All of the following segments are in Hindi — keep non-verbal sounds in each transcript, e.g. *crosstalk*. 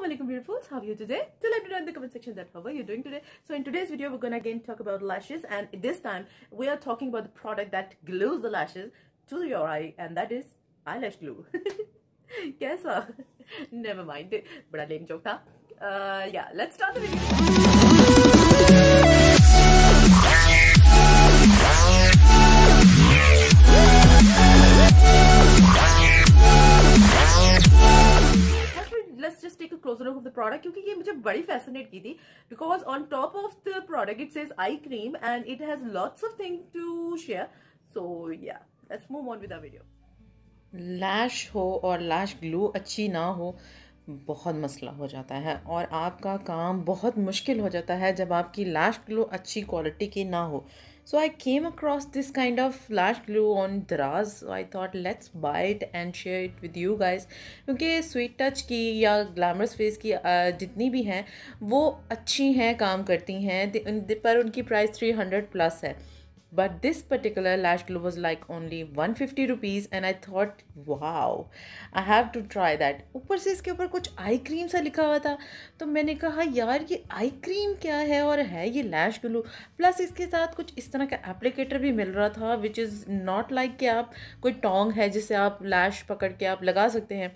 Assalamualaikum beautifuls, how are you today? So let me know in the comment section that how are you doing today. So in today's video, we're gonna again talk about lashes and this time we are talking about the product that glues the lashes to your eye and that is eyelash glue. *laughs* what? *laughs* Never mind, but I didn't joke that. Uh, yeah, let's start the video. Of the product क्योंकि ये मुझे बड़ी फैसिनेट की थी because on top of the product it's is eye cream and it has lots of thing to share so yeah let's move on with video lash हो और लैश ग्लू अच्छी ना हो बहुत मसला हो जाता है और आपका काम बहुत मुश्किल हो जाता है जब आपकी लैश ग्लो अच्छी क्वालिटी की ना हो So I came across this kind of lash glue on draz So I thought let's buy it and share it with you guys. क्योंकि sweet touch ki ya glamorous face ki जितनी भी हैं वो अच्छी हैं काम करती हैं पर उनकी प्राइस थ्री हंड्रेड प्लस है but this particular lash glue was like only 150 rupees and I thought wow I have to try that ऊपर से इसके ऊपर कुछ आई क्रीम सा लिखा हुआ था तो मैंने कहा यार ये आई क्रीम क्या है और है ये लैश ग्लू प्लस इसके साथ कुछ इस तरह का एप्लीकेटर भी मिल रहा था विच इज़ नॉट लाइक कि आप कोई टोंग है जिसे आप लैश पकड़ के आप लगा सकते हैं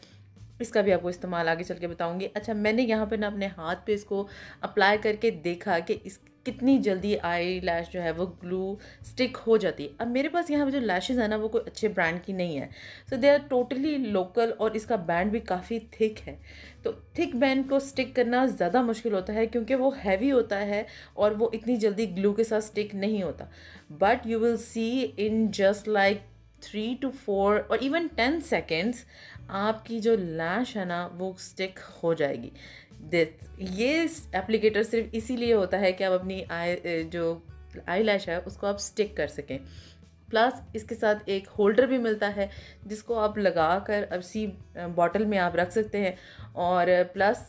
इसका भी आपको इस्तेमाल आगे चल के बताऊँगी अच्छा मैंने यहाँ पर ना अपने हाथ पे इसको अप्लाई करके देखा कि इस कितनी जल्दी आई लैश जो है वो ग्लू स्टिक हो जाती है अब मेरे पास यहाँ पर जो लैशेज़ है ना वो कोई अच्छे ब्रांड की नहीं है so they are totally local और इसका बैंड भी काफ़ी थिक है तो थिक बैंड को स्टिक करना ज़्यादा मुश्किल होता है क्योंकि वो हैवी होता है और वो इतनी जल्दी ग्लू के साथ स्टिक नहीं होता but you will see in just like three two four और इवन टेन सेकेंड्स आपकी जो लैश है ना वो स्टिक हो जाएगी डेथ ये एप्लीकेटर सिर्फ इसीलिए होता है कि आप अपनी आई जो आई लैश है उसको आप स्टिक कर सकें प्लस इसके साथ एक होल्डर भी मिलता है जिसको आप लगा कर सी बॉटल में आप रख सकते हैं और प्लस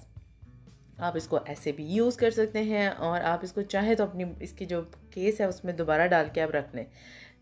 आप इसको ऐसे भी यूज़ कर सकते हैं और आप इसको चाहे तो अपनी इसकी जो केस है उसमें दोबारा डाल के आप रख लें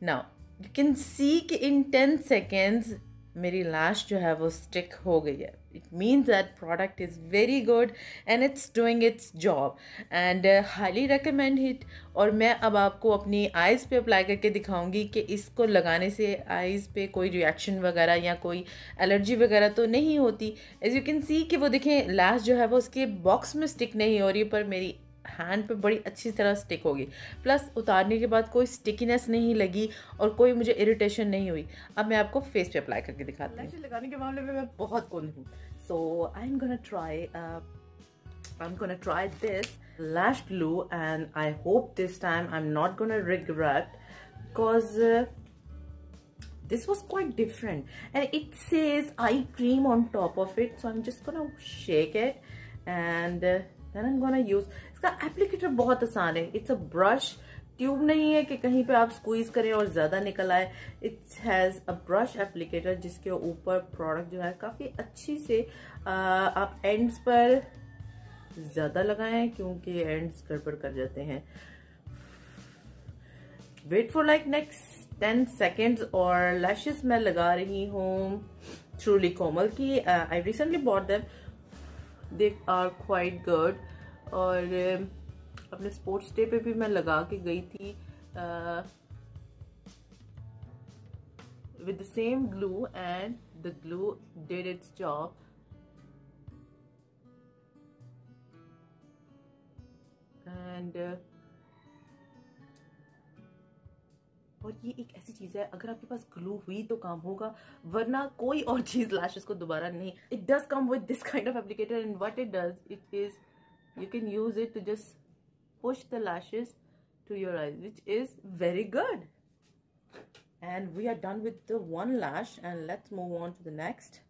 ना यू कैन सी कि इन टेन सेकेंड्स मेरी लास्ट जो है वो स्टिक हो गई है it means that product is very good and it's doing its job and highly recommend it और मैं अब आपको अपनी आइज़ पे अप्लाई करके दिखाऊंगी कि इसको लगाने से आइज़ पे कोई रिएक्शन वगैरह या कोई एलर्जी वगैरह तो नहीं होती एज़ यू कैन सी कि वो देखें लास्ट जो है वो उसके बॉक्स में स्टिक नहीं हो रही पर मेरी हैंड पे बड़ी अच्छी तरह स्टिक होगी प्लस उतारने के बाद कोई स्टिकीनेस नहीं लगी और कोई मुझे इरिटेशन नहीं हुई अब मैं आपको फेस पे अप्लाई करके दिखाती हूँ लगाने के मामले में मैं बहुत कौन हूँ so I am gonna try I am gonna try this lash glue and I hope this time I am not gonna regret because this was quite different and it says eye cream on top of it so I am just gonna shake it and then I am gonna use इसका एप्लीकेटर बहुत आसान है इट्स अ ब्रश ट्यूब नहीं है कि कहीं पे आप स्क्वीज करें और ज्यादा निकल आए it's has a brush applicator जिसके ऊपर प्रोडक्ट जो है काफी अच्छी से आ, आप एंड्स पर ज्यादा लगाएं क्योंकि एंड्स गड़बड़ कर जाते हैं wait for like next ten seconds और लैशेस मैं लगा रही हूँ ट्रूली कोमल की I recently bought them they are quite good और अपने स्पोर्ट्स डे पे भी मैं लगा के गई थी with the same glue and the glue did its job and और ये एक ऐसी चीज है अगर आपके पास ग्लू हुई तो काम होगा वरना कोई और चीज लैशेस को दोबारा नहीं it does come with this kind of applicator and what it does it is you can use it to just push the lashes to your eyes which is very good and we are done with the one lash and let's move on to the next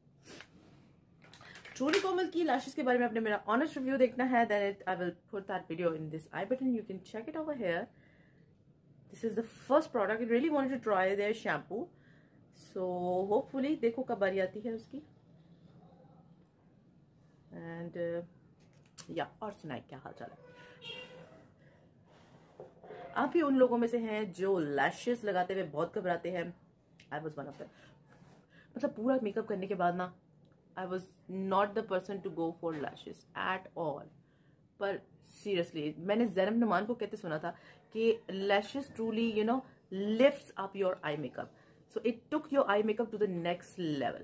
truly Komal की लाशिज के बारे में आपने मेरा ऑनेस्ट रिव्यू देखना है that I will put that video in this I button you can check it over here this is the first product really want to try their shampoo so hopefully देखो कब बारी आती है उसकी एंड या uh, और सुनाए क्या हाल चाल आप ही उन लोगों में से हैं जो लैशेस लगाते हुए बहुत घबराते हैं I was one of the मतलब पूरा मेकअप करने के बाद ना I was not the person to go for lashes at all पर सीरियसली मैंने जैनब नुमान को कहते सुना था lashes truly you know lifts up your eye makeup so it took your eye makeup to the next level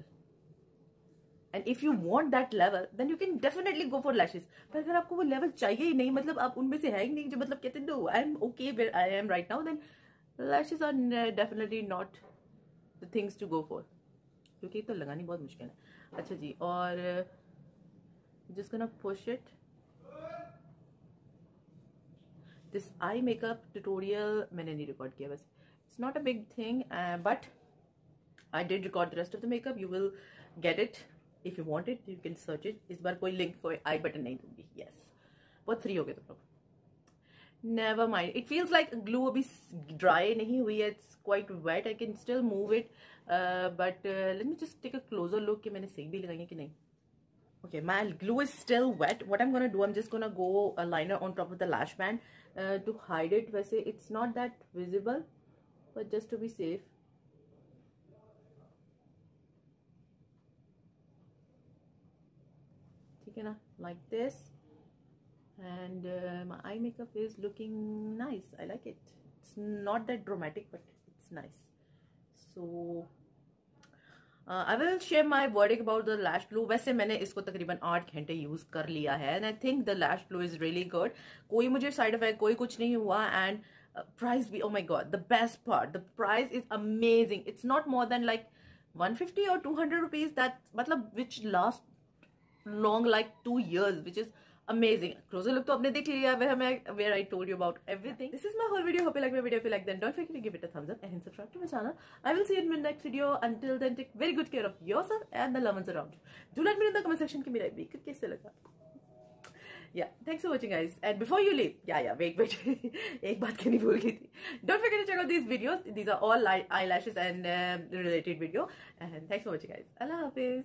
and if you want that level then you can definitely go for lashes but agar aapko wo level chahiye hi nahi matlab aap unme se hai hi nahi jo matlab kehte no i am okay where i am right now then lashes are definitely not the things to go for kyunki to lagani bahut mushkil hai acha ji aur just gonna push it this eye makeup tutorial मैंने नहीं रिकॉर्ड किया बस it's not a big thing but I did record the rest of the makeup you will get it if you want it you can search it इस बार कोई लिंक कोई आई बटन नहीं दूंगी यस बहुत फ्री हो गए तुम लोग never mind it feels like glue अभी ड्राई नहीं हुई है it's quite wet I can still move it but let me just take a closer look कि मैंने सही भी लगाई है कि नहीं okay my glue is still wet what am gonna do am just gonna go to liner on top of the of the uh, to hide it वैसे it's not that visible but just to be safe ठीक है ना like this and uh, my eye makeup is looking nice I like it it's not that dramatic but it's nice so I will share my word about the lash glue वैसे मैंने इसको तकरीबन आठ घंटे यूज कर लिया है and I think the lash glue is really good कोई मुझे साइड इफेक्ट कोई कुछ नहीं हुआ एंड प्राइस uh, भी oh my God the best part the price is amazing it's not more than like 150 और 200 रुपीज दैट मतलब which last long like two years which is amazing. Closer look to apne dekh liya where I where I told you about everything. This is my whole video. Hope you like my video. If you like then don't forget to give it a thumbs up and subscribe to my channel. I will see you in my next video. Until then take very good care of yourself and the loved ones around you. Do let me know in the comment section ki mera makeup kaise laga. Yeah, thanks for watching guys. And before you leave, yeah, yeah, wait, wait. एक बात कहनी भूल गई thi Don't forget to check out these videos. These are all eyelashes and uh, related video. And thanks for watching guys. Allah Hafiz.